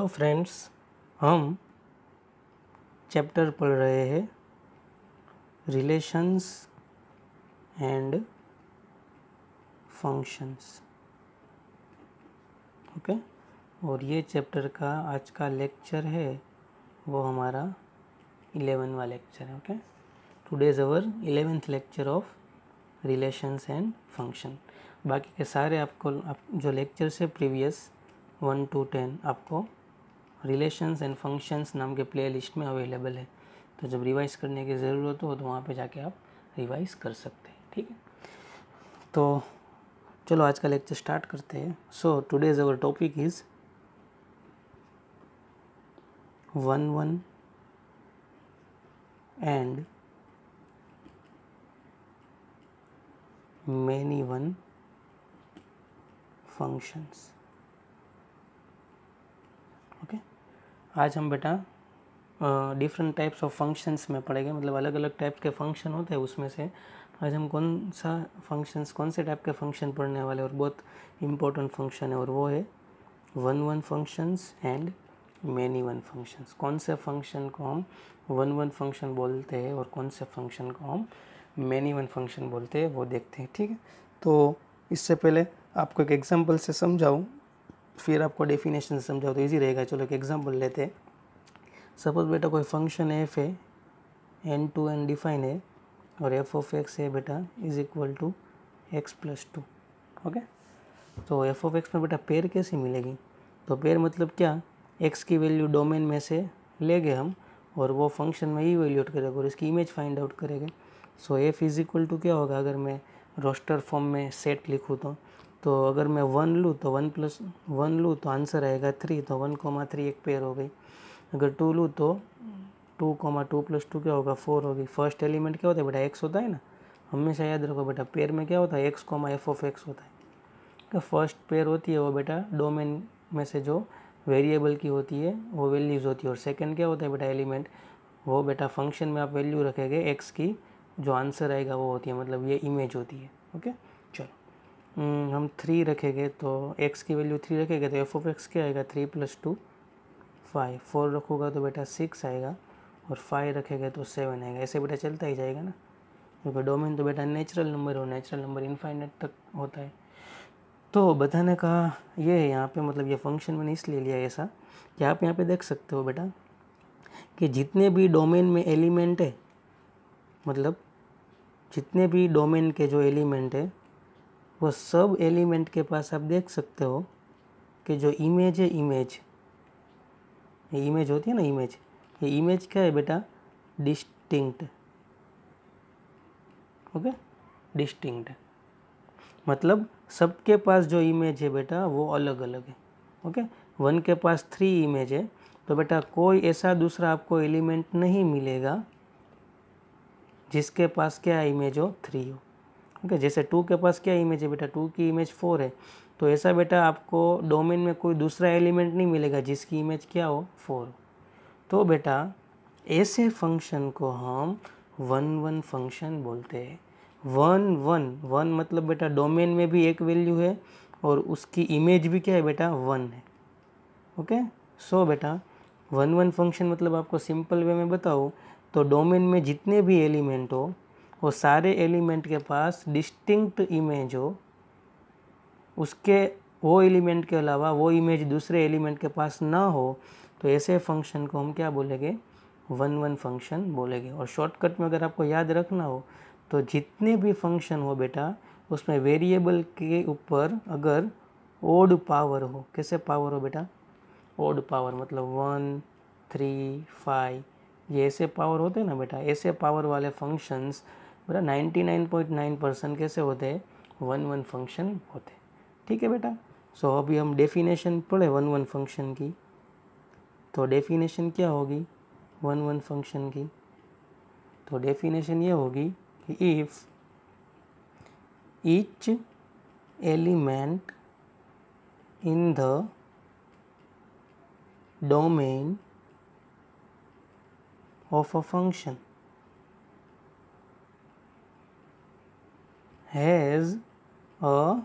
Hello friends हम chapter पढ़ रहे हैं रिलेशंस एंड फंक्शंस ओके और ये चैप्टर का आज का लेक्चर है वो हमारा इलेवनवा लेक्चर है okay today's our eleventh lecture of relations and function बाकी के सारे आपको आप जो लेक्चर से प्रीवियस वन टू टेन आपको रिलेशंस एंड फंक्शंस नाम के प्ले लिस्ट में अवेलेबल है तो जब रिवाइज़ करने की ज़रूरत हो तो वहाँ पे जाके आप रिवाइज़ कर सकते हैं ठीक है तो चलो आज का लेक्चर स्टार्ट करते हैं so today's our topic is one one and many one functions आज हम बेटा डिफरेंट टाइप्स ऑफ फंक्शंस में पढ़ेंगे मतलब अलग अलग टाइप्स के फंक्शन होते हैं उसमें से आज हम कौन सा फंक्शंस कौन से टाइप के फंक्शन पढ़ने वाले और बहुत इंपॉर्टेंट फंक्शन है और वो है one one functions and many one functions कौन से फंक्शन को हम वन वन फंक्शन बोलते हैं और कौन से फंक्शन को हम मैनी वन फंक्शन बोलते हैं वो देखते हैं ठीक है तो इससे पहले आपको एक एग्जाम्पल से समझाऊँ फिर आपको डेफिनेशन समझाओ तो ईजी रहेगा चलो एक एग्जाम्पल लेते हैं सपोज बेटा कोई फंक्शन एफ है एन टू एन डिफाइन है और एफ ऑफ एक्स है बेटा is equal to X plus two okay तो एफ ऑफ एक्स में बेटा पेयर कैसे मिलेगी तो पेयर मतलब क्या एक्स की वैल्यू डोमेन में से ले गए हम और वो फंक्शन में ही वैल्यूट करेगा और इसकी इमेज फाइंड आउट करेगा so F is equal to क्या होगा अगर मैं रोस्टर फॉर्म में सेट लिखूँ तो तो अगर मैं वन लूँ तो वन प्लस वन लूँ तो आंसर आएगा थ्री तो वन कोमा थ्री एक पेयर हो गई अगर टू लूँ तो two comma two plus two क्या होगा फोर होगी फर्स्ट एलिमेंट क्या होता है बेटा एक्स होता है ना हमेशा याद रखो बेटा पेयर में क्या होता है X comma F of X होता है का फर्स्ट पेयर होती है वो बेटा डोमेन में से जो वेरिएबल की होती है वो वैल्यूज़ होती है और सेकंड क्या होता है बेटा एलिमेंट वो बेटा फंक्शन में आप वैल्यू रखेंगे एक्स की जो आंसर आएगा वो होती है मतलब ये इमेज होती है ओके okay? हम्म, हम थ्री रखेंगे तो एक्स की वैल्यू थ्री रखेंगे तो एफ ऑफ एक्स क्या आएगा three plus two five four रखूँगा तो बेटा सिक्स आएगा और फाइव रखेंगे तो सेवन आएगा ऐसे बेटा चलता ही जाएगा ना क्योंकि डोमेन तो बेटा नेचुरल नंबर हो नेचुरल नंबर इनफाइनेट तक होता है तो बताने का ये है यहाँ पे मतलब ये फंक्शन मैंने इसलिए लिया ऐसा कि आप यहाँ पे देख सकते हो बेटा कि जितने भी डोमेन में एलिमेंट है मतलब जितने भी डोमेन के जो एलिमेंट है वो सब एलिमेंट के पास आप देख सकते हो कि जो इमेज है इमेज ये इमेज होती है ना इमेज ये इमेज क्या है बेटा डिस्टिंक्ट ओके डिस्टिंक्ट मतलब सबके पास जो इमेज है बेटा वो अलग अलग है ओके वन के पास थ्री इमेज है तो बेटा कोई ऐसा दूसरा आपको एलिमेंट नहीं मिलेगा जिसके पास क्या इमेज हो थ्री हो ठीक है जैसे टू के पास क्या इमेज है बेटा टू की इमेज फोर है तो ऐसा बेटा आपको डोमेन में कोई दूसरा एलिमेंट नहीं मिलेगा जिसकी इमेज क्या हो फोर तो बेटा ऐसे फंक्शन को हम वन वन फंक्शन बोलते हैं वन वन वन मतलब बेटा डोमेन में भी एक वैल्यू है और उसकी इमेज भी क्या है बेटा वन है ओके सो बेटा वन वन फंक्शन मतलब आपको सिंपल वे में बताऊँ तो डोमेन में जितने भी एलिमेंट हो वो सारे एलिमेंट के पास डिस्टिंक्ट इमेज हो उसके वो एलिमेंट के अलावा वो इमेज दूसरे एलिमेंट के पास ना हो तो ऐसे फंक्शन को हम क्या बोलेंगे वन वन फंक्शन बोलेंगे और शॉर्टकट में अगर आपको याद रखना हो तो जितने भी फंक्शन हो बेटा उसमें वेरिएबल के ऊपर अगर ओड पावर हो कैसे पावर हो बेटा ओड पावर मतलब वन थ्री फाइव ये ऐसे पावर होते हैं ना बेटा ऐसे पावर वाले फंक्शंस बेटा 99.9 परसेंट कैसे होते हैं वन वन फंक्शन होते ठीक है बेटा सो so, अभी हम डेफिनेशन पढ़े वन वन फंक्शन की तो डेफिनेशन क्या होगी वन वन फंक्शन की तो डेफिनेशन ये होगी कि if each element in the domain of a function has a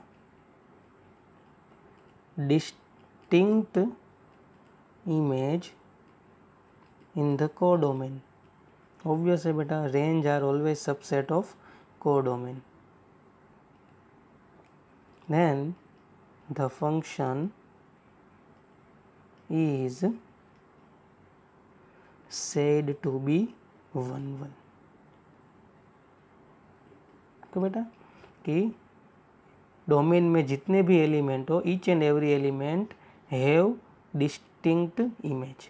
distinct image in the codomain. Obviously, beta range are always subset of codomain. Then the function is said to be 1 1. Okay, beta? कि domain में जितने भी element हो each and every element have distinct image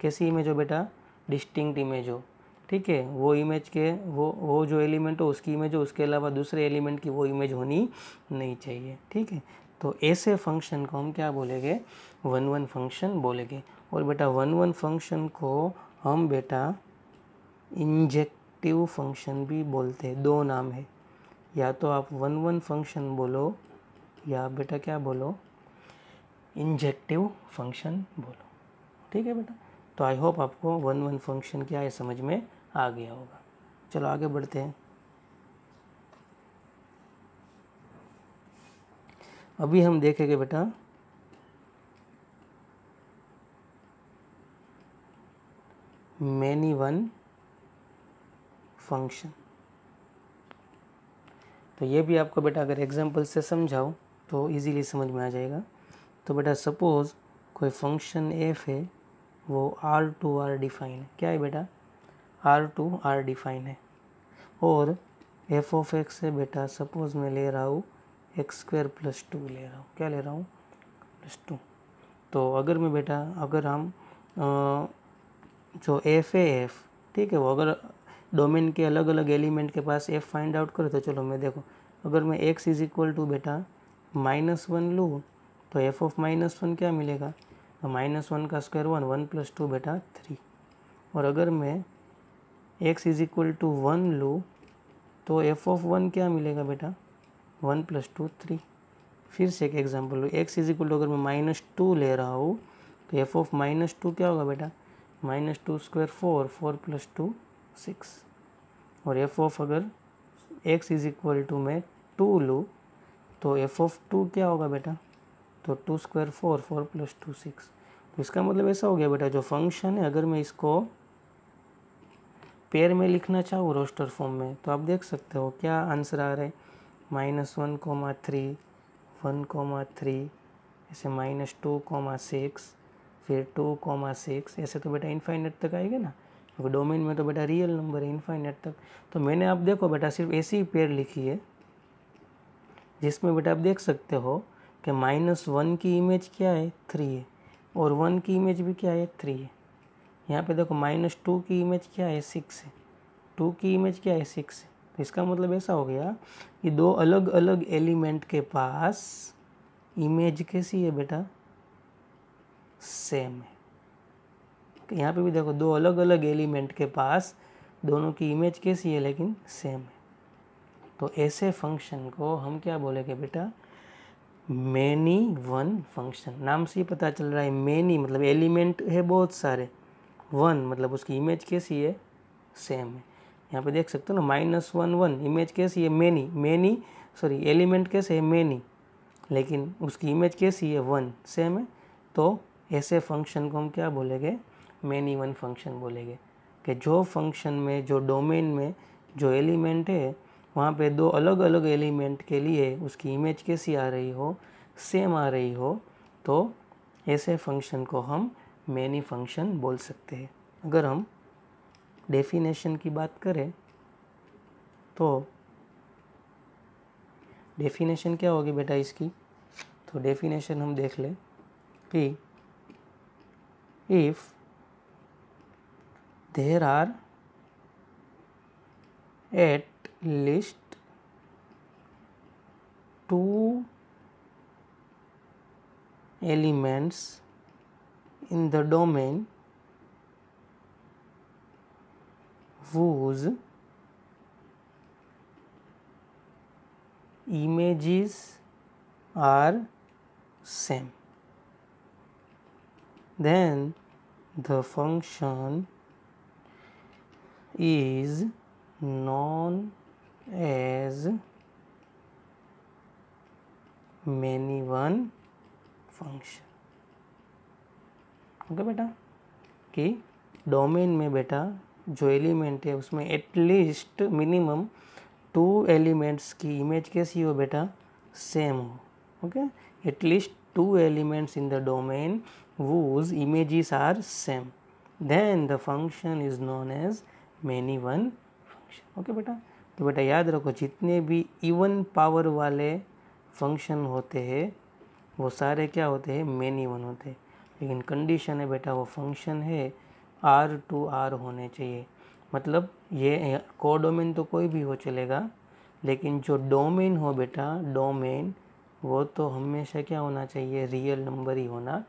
कैसी image हो बेटा distinct image हो ठीक है वो इमेज के वो वो जो एलिमेंट हो उसकी इमेज हो उसके अलावा दूसरे एलिमेंट की वो इमेज होनी नहीं चाहिए ठीक है तो ऐसे फंक्शन को हम क्या बोलेंगे वन वन फंक्शन बोलेंगे और बेटा वन वन फंक्शन को हम बेटा इंजेक्टिव फंक्शन भी बोलते हैं दो नाम है या तो आप वन वन फंक्शन बोलो या बेटा क्या बोलो इंजेक्टिव फंक्शन बोलो ठीक है बेटा तो आई होप आपको वन वन फंक्शन क्या है समझ में आ गया होगा चलो आगे बढ़ते हैं अभी हम देखेंगे बेटा मैनी वन फंक्शन तो ये भी आपको बेटा अगर एग्जाम्पल से समझाओ तो ईजीली समझ में आ जाएगा तो बेटा सपोज़ कोई फंक्शन एफ है वो आर टू आर डिफाइन है क्या है बेटा आर टू आर डिफाइन है और एफ ऑफ एक्स है बेटा सपोज़ मैं ले रहा हूँ एक्स स्क्वायर प्लस टू ले रहा हूँ क्या ले रहा हूँ प्लस टू तो अगर मैं बेटा अगर हम जो एफ है एफ ठीक है वो अगर डोमेन के अलग अलग एलिमेंट के पास एफ फाइंड आउट करो तो चलो मैं देखो अगर मैं एक्स इज इक्वल टू बेटा माइनस वन लूँ तो एफ ऑफ माइनस वन क्या मिलेगा तो माइनस वन का square one one plus two बेटा थ्री और अगर मैं X is equal to one लूँ तो एफ ऑफ वन क्या मिलेगा बेटा वन प्लस टू थ्री फिर से एक एग्जाम्पल लूँ एक्स इज इक्वल टू अगर मैं माइनस टू ले रहा हूँ तो एफ ऑफ माइनस टू क्या होगा बेटा minus two square four four plus two six और एफ ऑफ अगर एक्स इज इक्वल टू मैं टू लूँ तो एफ ऑफ टू क्या होगा बेटा तो two square four four plus two six तो इसका मतलब ऐसा हो गया बेटा जो फंक्शन है अगर मैं इसको पेयर में लिखना चाहूँ रोस्टर फॉर्म में तो आप देख सकते हो क्या आंसर आ रहा है minus one comma three one comma three ऐसे माइनस टू कोमा सिक्स फिर टू कोमा सिक्स ऐसे तो बेटा इन्फाइनेट तक आएगा ना क्योंकि डोमेन में तो बेटा रियल नंबर है इनफाइनेट तक तो मैंने आप देखो बेटा सिर्फ ऐसी पेयर लिखी है जिसमें बेटा आप देख सकते हो कि माइनस वन की इमेज क्या है थ्री है और वन की इमेज भी क्या है थ्री है यहाँ पे देखो माइनस टू की इमेज क्या है सिक्स है टू की इमेज क्या है सिक्स है तो इसका मतलब ऐसा हो गया कि दो अलग अलग एलिमेंट के पास इमेज कैसी है बेटा सेम है यहाँ पे भी देखो दो अलग अलग एलिमेंट के पास दोनों की इमेज कैसी है लेकिन सेम है तो ऐसे फंक्शन को हम क्या बोलेंगे बेटा मैनी वन फंक्शन नाम से ही पता चल रहा है मैनी मतलब एलिमेंट है बहुत सारे वन मतलब उसकी इमेज कैसी है सेम है यहाँ पे देख सकते हो ना माइनस वन वन इमेज कैसी है मैनी मैनी सॉरी एलिमेंट कैसे है मैनी लेकिन उसकी इमेज कैसी है वन सेम है तो ऐसे फंक्शन को हम क्या बोलेंगे मेन इवन फंक्शन बोलेंगे कि जो फंक्शन में जो डोमेन में जो एलिमेंट है वहाँ पे दो अलग अलग एलिमेंट के लिए उसकी इमेज कैसी आ रही हो सेम आ रही हो तो ऐसे फंक्शन को हम मैनी फंक्शन बोल सकते हैं अगर हम डेफिनेशन की बात करें तो डेफिनेशन क्या होगी बेटा इसकी तो डेफिनेशन हम देख लें कि if there are at least two elements in the domain whose images are same then the function is known as many one function okay okay बेटा कि डोमेन में बेटा जो एलिमेंट है उसमें एटलीस्ट मिनिमम टू एलिमेंट्स की image कैसी हो बेटा सेम हो okay at least two elements in the domain whose images are same then the function is known as many one function okay बेटा तो बेटा याद रखो जितने भी इवन पावर वाले फंक्शन होते हैं वो सारे क्या होते हैं मैनी वन होते हैं लेकिन कंडीशन है बेटा वो फंक्शन है आर टू आर होने चाहिए मतलब ये को डोमेन तो कोई भी हो चलेगा लेकिन जो डोमेन हो बेटा डोमेन वो तो हमेशा क्या होना चाहिए रियल नंबर ही होना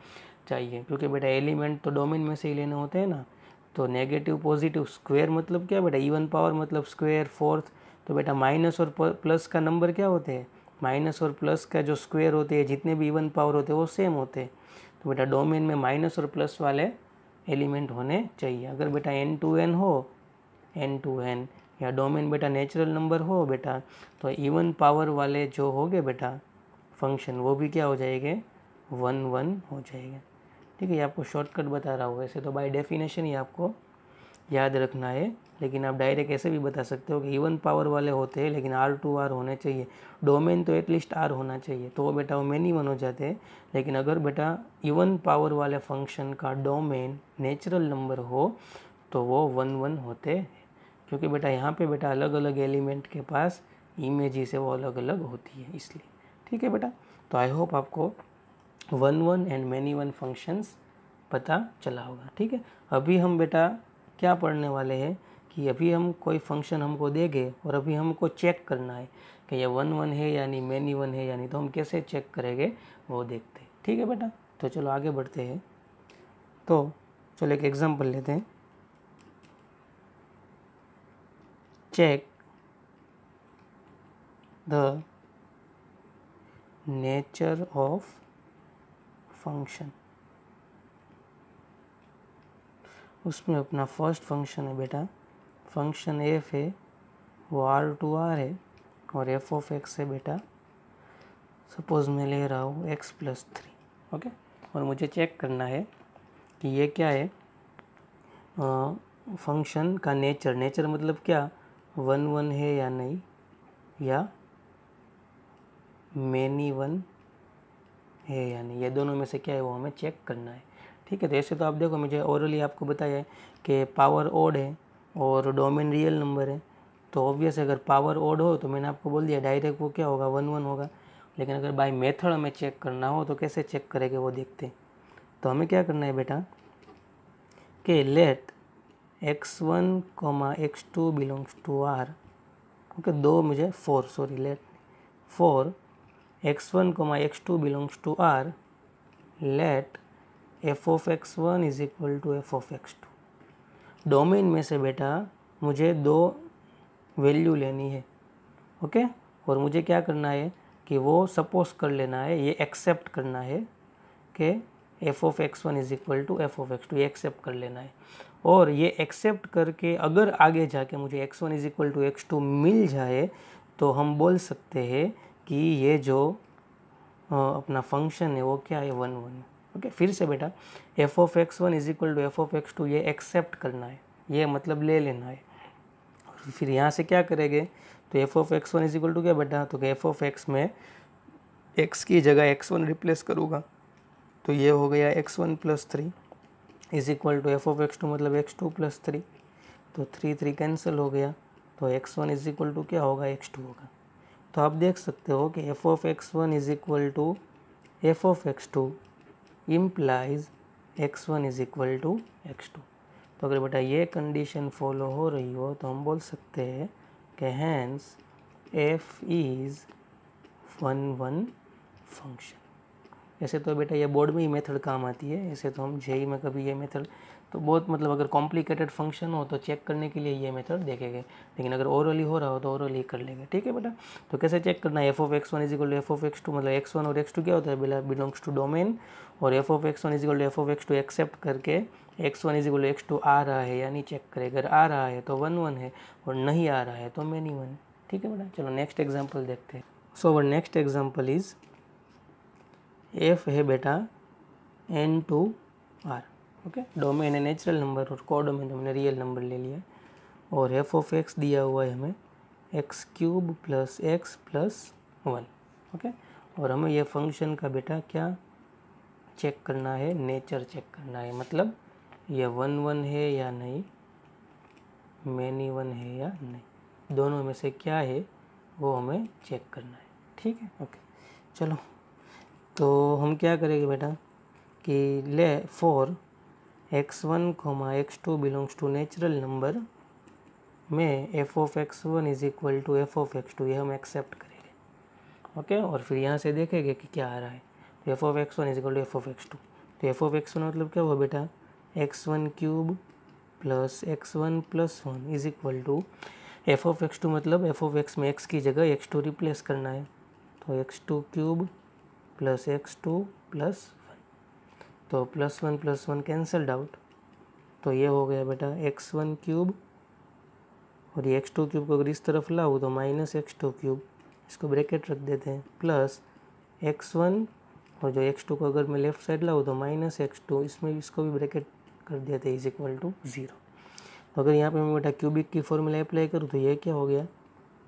चाहिए क्योंकि बेटा एलिमेंट तो डोमेन में से ही लेने होते हैं ना तो नेगेटिव पॉजिटिव स्क्वेयर मतलब क्या बेटा इवन पावर मतलब स्क्वेयर फोर्थ तो बेटा माइनस और प्लस का नंबर क्या होते हैं माइनस और प्लस का जो स्क्वेयर होते हैं जितने भी इवन पावर होते हैं वो सेम होते हैं तो बेटा डोमेन में माइनस और प्लस वाले एलिमेंट होने चाहिए अगर बेटा एन टू एन हो एन टू एन या डोमेन बेटा नेचुरल नंबर हो बेटा तो इवन पावर वाले जो हो बेटा फंक्शन वो भी क्या हो जाएंगे वन वन हो जाएगा ठीक है ये आपको शॉर्टकट बता रहा हूँ ऐसे तो बाय डेफिनेशन ही आपको याद रखना है लेकिन आप डायरेक्ट ऐसे भी बता सकते हो कि इवन पावर वाले होते हैं लेकिन आर टू आर होने चाहिए डोमेन तो एटलीस्ट आर होना चाहिए तो बेटा वो मैनी वन हो जाते हैं लेकिन अगर बेटा इवन पावर वाले फंक्शन का डोमेन नेचुरल नंबर हो तो वो वन वन होते हैं क्योंकि बेटा यहाँ पे बेटा अलग अलग एलिमेंट के पास इमेज से वो अलग अलग होती है इसलिए ठीक है बेटा तो आई होप आपको one one and many one functions पता चला होगा ठीक है अभी हम बेटा क्या पढ़ने वाले हैं कि अभी हम कोई फंक्शन हमको देंगे और अभी हमको चेक करना है कि ये वन वन है यानी मैनी वन है यानी तो हम कैसे चेक करेंगे वो देखते हैं ठीक है बेटा तो चलो आगे बढ़ते हैं तो चलो एक एग्जांपल लेते हैं check the nature of function उसमें अपना फर्स्ट फंक्शन है बेटा फंक्शन एफ है वो आर टू आर है और एफ ऑफ एक्स है बेटा सपोज मैं ले रहा हूँ एक्स प्लस थ्री ओके और मुझे चेक करना है कि ये क्या है फंक्शन का नेचर नेचर मतलब क्या वन वन है या नहीं या मैनी वन है या नहीं ये दोनों में से क्या है वो हमें चेक करना है ठीक है तो ऐसे तो आप देखो मुझे ओरली आपको बताया है कि पावर ओड है और डोमेन रियल नंबर है तो ऑब्वियस अगर पावर ओड हो तो मैंने आपको बोल दिया डायरेक्ट वो क्या होगा वन वन होगा लेकिन अगर बाई मेथड हमें चेक करना हो तो कैसे चेक करेंगे वो देखते हैं तो हमें क्या करना है बेटा कि let X one comma x two belongs to R okay दो मुझे for sorry let for x1 comma x2 belongs to R, let f of x1 is equal to f of x2. Domain में से बेटा मुझे दो value लेनी है okay okay? और मुझे क्या करना है कि वो सपोज कर लेना है ये एक्सेप्ट करना है कि F of x one is equal to F of x two ये एक्सेप्ट कर लेना है और ये एक्सेप्ट करके अगर आगे जाके मुझे X one is equal to x two मिल जाए तो हम बोल सकते हैं कि ये जो अपना फंक्शन है वो क्या है वन वन ओके फिर से बेटा F of x one is equal to F of x two ये एक्सेप्ट करना है ये मतलब ले लेना है और फिर यहाँ से क्या करेंगे तो F of x one is equal to क्या बेटा तो एफ ऑफ एक्स में एक्स की जगह एक्स वन रिप्लेस करूँगा तो ये हो गया x one plus three is equal to F of x two मतलब एक्स टू प्लस थ्री तो थ्री थ्री कैंसिल हो गया तो x one is equal to क्या होगा एक्स टू होगा तो आप देख सकते हो कि F of x one is equal to F of x two implies x one is equal to x two तो अगर बेटा ये कंडीशन फॉलो हो रही हो तो हम बोल सकते हैं कि hence F is one one function ऐसे तो बेटा ये बोर्ड में ही मेथड काम आती है ऐसे तो हम जेई में कभी ये मेथड तो बहुत मतलब अगर कॉम्प्लिकेटेड फंक्शन हो तो चेक करने के लिए ये मेथड देखेंगे लेकिन अगर ओरली हो रहा हो तो ओरली कर लेंगे ठीक है बेटा तो कैसे चेक करना है F of x one is equal to F of x two मतलब एक्स वन और एक्स टू क्या होता है बिला बिलोंग्स टू डोमेन और F of x one is equal to F of x two accept करके X one is equal to x two आ रहा है यानी चेक करे अगर आ रहा है तो वन वन है और नहीं आ रहा है तो मैनी वन ठीक है बेटा चलो नेक्स्ट एग्जाम्पल देखते हैं so our next example is F है बेटा N to R okay domain है नेचुरल नंबर और कोडोमेन तो हमने रियल नंबर ले लिया और एफ ऑफ एक्स दिया हुआ है हमें X cube plus x plus one okay और हमें यह फंक्शन का बेटा क्या चेक करना है नेचर चेक करना है मतलब यह वन वन है या नहीं मैनी वन है या नहीं दोनों में से क्या है वो हमें चेक करना है ठीक है ओके चलो तो हम क्या करेंगे बेटा कि let for x one comma x two belongs to natural number में F of x one is equal to F of x two ये हम एक्सेप्ट करेंगे ओके और फिर यहाँ से देखेंगे कि क्या आ रहा है तो F of x one is equal to F of x two तो एफ ऑफ एक्स वन मतलब क्या हुआ बेटा x one cube plus x one plus one is equal to F of x two मतलब एफ ऑफ एक्स में X की जगह X two replace करना है तो x two cube plus x two plus तो plus one plus one cancelled out तो ये हो गया बेटा एक्स वन क्यूब और ये एक्स टू क्यूब को अगर इस तरफ लाऊँ तो माइनस एक्स टू क्यूब इसको ब्रैकेट रख देते हैं प्लस एक्स वन और जो एक्स टू को अगर मैं लेफ्ट साइड लाऊँ तो माइनस एक्स टू इसमें इसको भी ब्रैकेट कर देते हैं इज इक्वल टू ज़ीरो तो अगर यहाँ पे मैं बेटा क्यूबिक की फॉर्मूला अप्लाई करूँ तो ये क्या हो गया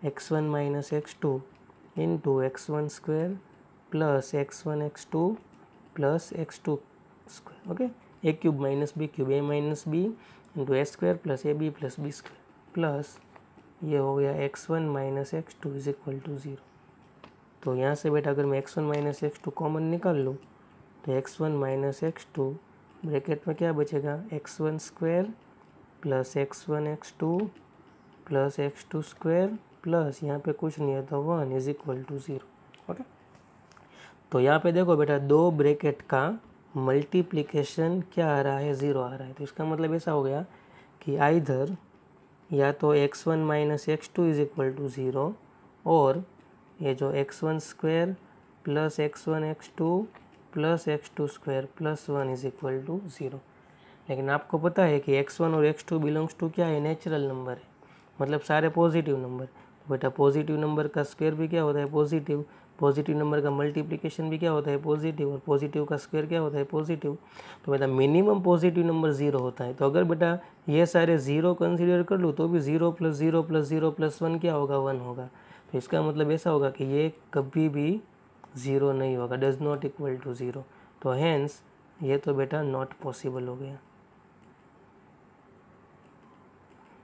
x one minus x two into x one square plus x one x two plus x two okay a cube minus b cube a minus b into a square plus a b plus b square plus ये हो गया x one minus x two is equal to zero तो यहाँ से बेटा अगर मैं x one minus x two common निकाल लूँ तो x one minus x two bracket में क्या बचेगा x one square plus x one x two plus x two square plus यहाँ पे कुछ नहीं है तो one is equal to zero okay तो यहाँ पे देखो बेटा दो ब्रैकेट का मल्टीप्लिकेशन क्या आ रहा है ज़ीरो आ रहा है तो इसका मतलब ऐसा हो गया कि आइधर या तो x one minus x two is equal to zero और ये जो x one square plus x one x two plus x two square plus one is equal to zero लेकिन आपको पता है कि एक्स वन और एक्स टू बिलोंग्स टू क्या है नेचुरल नंबर है मतलब सारे पॉजिटिव नंबर बेटा पॉजिटिव नंबर का स्क्वेयर भी क्या होता है पॉजिटिव पॉजिटिव नंबर का मल्टीप्लिकेशन भी क्या होता है पॉजिटिव और पॉजिटिव का स्क्वायर क्या होता है पॉजिटिव तो बेटा मिनिमम पॉजिटिव नंबर ज़ीरो होता है तो अगर बेटा ये सारे ज़ीरो कंसिडर कर लूँ तो भी zero plus zero plus zero plus one क्या होगा वन होगा तो इसका मतलब ऐसा होगा कि ये कभी भी ज़ीरो नहीं होगा does not equal to zero तो हैंस ये तो बेटा नॉट पॉसिबल हो गया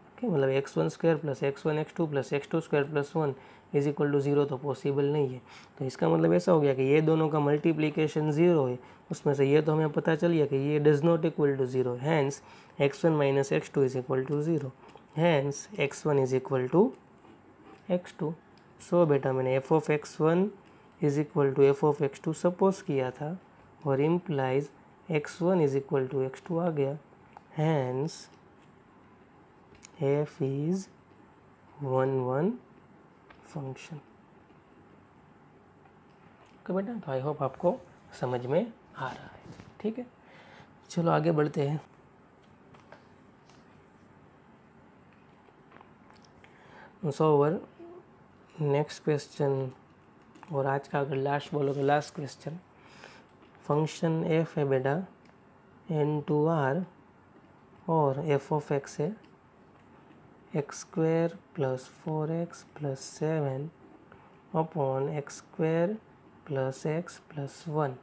ओके मतलब x one square plus x one x two plus x two square plus one is equal to zero तो पॉसिबल नहीं है तो इसका मतलब ऐसा हो गया कि ये दोनों का मल्टीप्लीकेशन ज़ीरो है उसमें से ये तो हमें पता चल गया कि ये does not equal to zero hence x one minus x two is equal to zero hence x one is equal to x two so बेटा मैंने f of x one is equal to F of x two suppose किया था और implies x one is equal to x two आ गया hence F is one one function okay बेटा तो I hope आपको समझ में आ रहा है ठीक है चलो आगे बढ़ते हैं सो ओवर नेक्स्ट क्वेश्चन और आज का अगर लास्ट बोलोगे लास्ट क्वेश्चन फंक्शन एफ है बेटा एन टू आर और एफ ऑफ एक्स है x square plus four x plus seven upon x square plus x plus one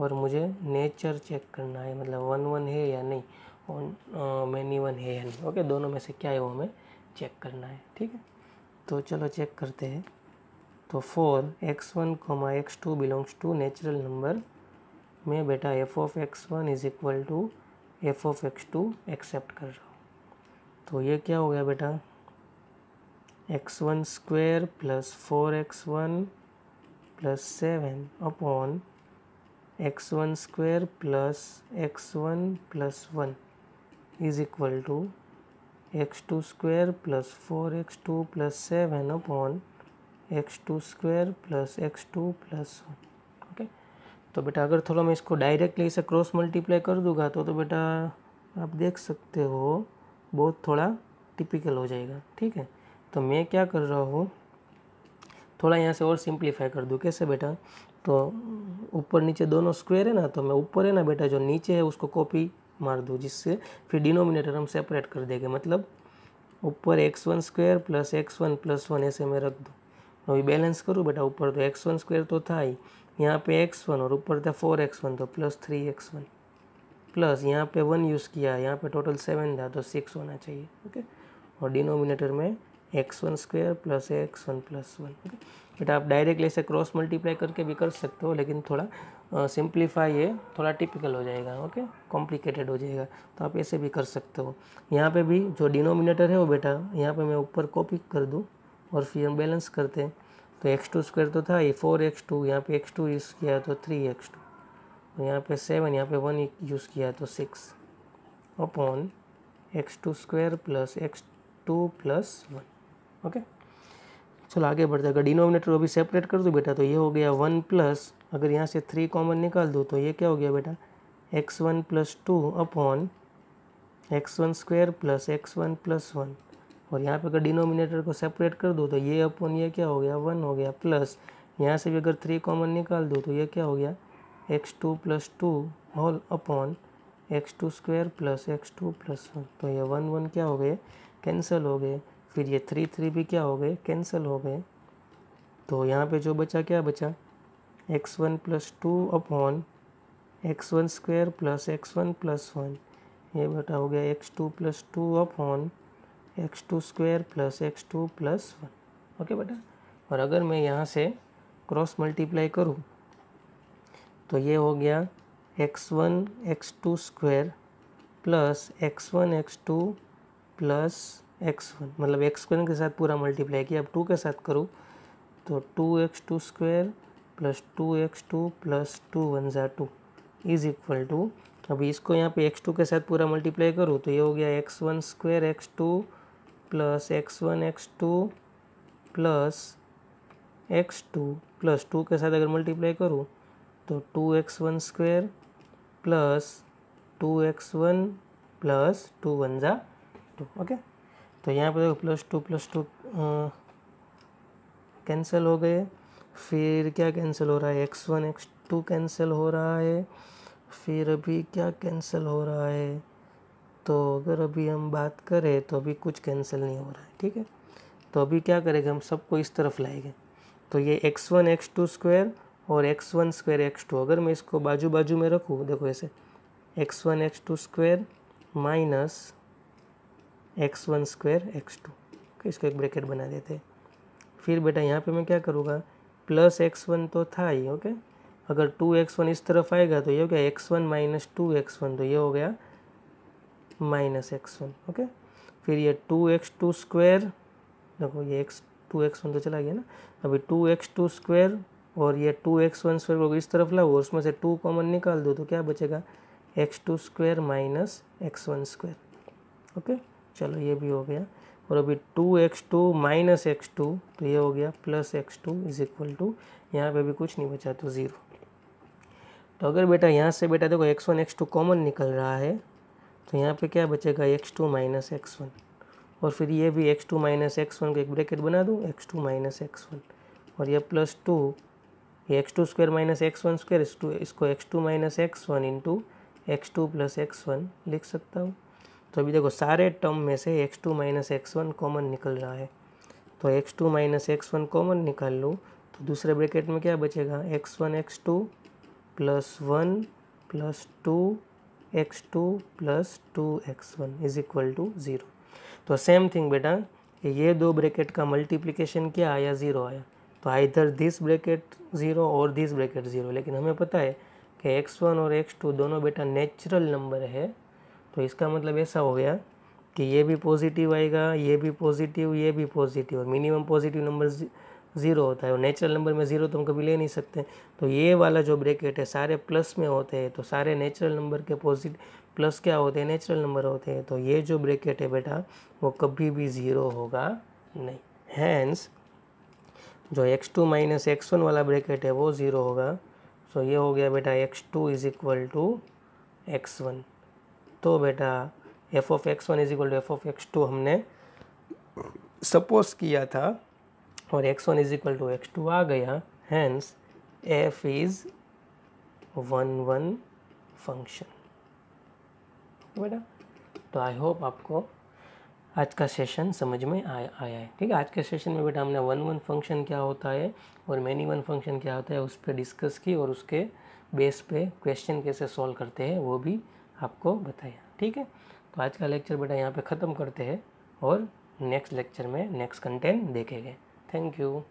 और मुझे नेचर चेक करना है मतलब वन वन है या नहीं और मैनी वन है या नहीं ओके दोनों में से क्या है वो हमें चेक करना है ठीक है तो चलो चेक करते हैं तो for x one comma x two belongs to natural number में बेटा F of x one is equal to F of x two accept कर रहा हूँ तो ये क्या हो गया बेटा x one square plus four x one plus seven upon x one square plus x one plus one is equal to x two square plus four x two plus seven upon x two square plus x two plus one okay तो बेटा अगर थोड़ा मैं इसको directly इसे cross multiply कर दूंगा तो तो बेटा आप देख सकते हो बहुत थोड़ा टिपिकल हो जाएगा ठीक है तो मैं क्या कर रहा हूँ थोड़ा यहाँ से और सिंप्लीफाई कर दूँ कैसे बेटा तो ऊपर नीचे दोनों स्क्वायर है ना तो मैं ऊपर है ना बेटा जो नीचे है उसको कॉपी मार दूँ जिससे फिर डिनोमिनेटर हम सेपरेट कर देंगे मतलब ऊपर x one square plus x one plus one ऐसे मैं रख दूँ अभी बैलेंस करूँ बेटा ऊपर तो एक्स वन स्क्वेयर तो था ही यहाँ पे एक्स वन और ऊपर था फोर एक्स वन तो plus three x one plus यहाँ पे वन यूज़ किया यहाँ पे टोटल सेवन था तो सिक्स होना चाहिए ओके और डिनोमिनेटर में x one square plus x one plus one okay बेटा आप डायरेक्टली ऐसे क्रॉस मल्टीप्लाई करके भी कर सकते हो लेकिन थोड़ा सिंप्लीफाई है थोड़ा टिपिकल हो जाएगा ओके कॉम्प्लिकेटेड हो जाएगा तो आप ऐसे भी कर सकते हो यहाँ पे भी जो डिनोमिनेटर है वो बेटा यहाँ पे मैं ऊपर कॉपी कर दूँ और फिर हम बैलेंस करते हैं तो एक्स टू स्क्वायर तो था ये फोर एक्स टू यहाँ पर एक्स टू यूज़ किया तो थ्री एक्स टू यहाँ पे सेवन यहाँ पे वन यूज़ किया है तो six upon x two square plus x two plus one okay चलो आगे बढ़ते अगर डिनोमिनेटर अभी सेपरेट कर दूँ बेटा तो ये हो गया वन प्लस अगर यहाँ से थ्री कॉमन निकाल दूँ तो ये क्या हो गया बेटा x one plus two upon x one square plus x one plus one और यहाँ पे अगर डिनोमिनेटर को सेपरेट कर दो तो ये अपॉन ये क्या हो गया वन हो गया प्लस यहाँ से भी अगर थ्री कॉमन निकाल दो तो ये क्या हो गया x two plus two whole upon x two square plus x two plus one तो ये वन वन क्या हो गए कैंसिल हो गए फिर ये थ्री थ्री भी क्या हो गए कैंसिल हो गए तो यहाँ पे जो बचा क्या बचा x one plus two upon x one square plus x one plus one ये बेटा हो गया x two plus two upon x two square plus x two plus one okay बेटा और अगर मैं यहाँ से क्रॉस मल्टीप्लाई करूँ तो ये हो गया x one x two square plus x one x two plus x one मतलब एक्स वन के साथ पूरा मल्टीप्लाई किया अब टू के साथ करूँ तो two x two square plus two x two plus two one ज़ा टू इज़ इक्वल टू अब इसको यहाँ पे एक्स टू के साथ पूरा मल्टीप्लाई करूँ तो ये हो गया x one square x two plus x one x two plus x two plus two के साथ अगर मल्टीप्लाई करूँ तो two x one square plus two x one plus two one ज़ा टू ओके तो यहाँ पर देखो plus two plus two cancel हो गए फिर क्या कैंसिल हो रहा है x one x two cancel हो रहा है फिर अभी क्या कैंसिल हो रहा है तो अगर अभी हम बात करें तो अभी कुछ कैंसिल नहीं हो रहा है ठीक है तो अभी क्या करेंगे हम सबको इस तरफ लाएंगे तो ये x one x two square और x one square x two अगर मैं इसको बाजू बाजू में रखूँ देखो ऐसे x one x two square minus x one square x two इसको एक ब्रैकेट बना देते फिर बेटा यहाँ पे मैं क्या करूँगा प्लस एक्स वन तो था ही ओके अगर टू एक्स वन इस तरफ आएगा तो ये हो गया x one minus two x one तो ये हो गया माइनस एक्स वन ओके फिर ये टू एक्स टू स्क्वेयर देखो ये एक्स टू एक्स वन तो चला गया ना अभी टू एक्स टू स्क्वेयर और ये टू एक्स वन स्क्वायर को इस तरफ लाओ और उसमें से टू कॉमन निकाल दो तो क्या बचेगा x two square minus x one square okay चलो ये भी हो गया और अभी two x two minus x two तो ये हो गया plus x two is equal to यहाँ पर भी कुछ नहीं बचा तो ज़ीरो तो अगर बेटा यहाँ से बेटा देखो x one x two common निकल रहा है तो यहाँ पर क्या बचेगा x two minus x one और फिर ये भी x two minus x one को एक ब्रैकेट बना दूँ x two minus x one और ये प्लस टू ये x two square minus x one square इस टू इसको x two minus x one into x two plus x one लिख सकता हूँ तो अभी देखो सारे टर्म में से x two minus x one common निकल रहा है तो x two minus x one common निकाल लूँ तो दूसरे ब्रैकेट में क्या बचेगा x one x two plus one plus two x two plus two x one is equal to zero तो सेम थिंग बेटा ये दो ब्रैकेट का मल्टीप्लिकेशन क्या आया ज़ीरो आया तो आइधर दिस ब्रैकेट ज़ीरो और दिस ब्रैकेट ज़ीरो लेकिन हमें पता है कि एक्स वन और एक्स टू दोनों बेटा नेचुरल नंबर है तो इसका मतलब ऐसा हो गया कि ये भी पॉजिटिव आएगा ये भी पॉजिटिव ये भी पॉजिटिव और मिनिमम पॉजिटिव नंबर ज़ीरो होता है और नेचुरल नंबर में ज़ीरो तो हम कभी ले नहीं सकते तो ये वाला जो ब्रैकेट है सारे प्लस में होते हैं तो सारे नेचुरल नंबर के पॉजिटिव प्लस क्या होते हैं नेचुरल नंबर होते हैं तो ये जो ब्रैकेट है बेटा वो कभी भी ज़ीरो होगा नहीं हैंस जो x two minus x one वाला ब्रैकेट है वो ज़ीरो होगा सो ये हो गया बेटा x two is equal to x one तो बेटा F of x one is equal to F of x two हमने सपोज किया था और x one is equal to x two आ गया hence F is one one function बेटा तो आई होप आपको आज का सेशन समझ में आया आया है ठीक है आज के सेशन में बेटा हमने वन वन फंक्शन क्या होता है और मैनी वन फंक्शन क्या होता है उस पर डिस्कस की और उसके बेस पे क्वेश्चन कैसे सॉल्व करते हैं वो भी आपको बताया ठीक है तो आज का लेक्चर बेटा यहाँ पे ख़त्म करते हैं और नेक्स्ट लेक्चर में नेक्स्ट कंटेंट देखेंगे थैंक यू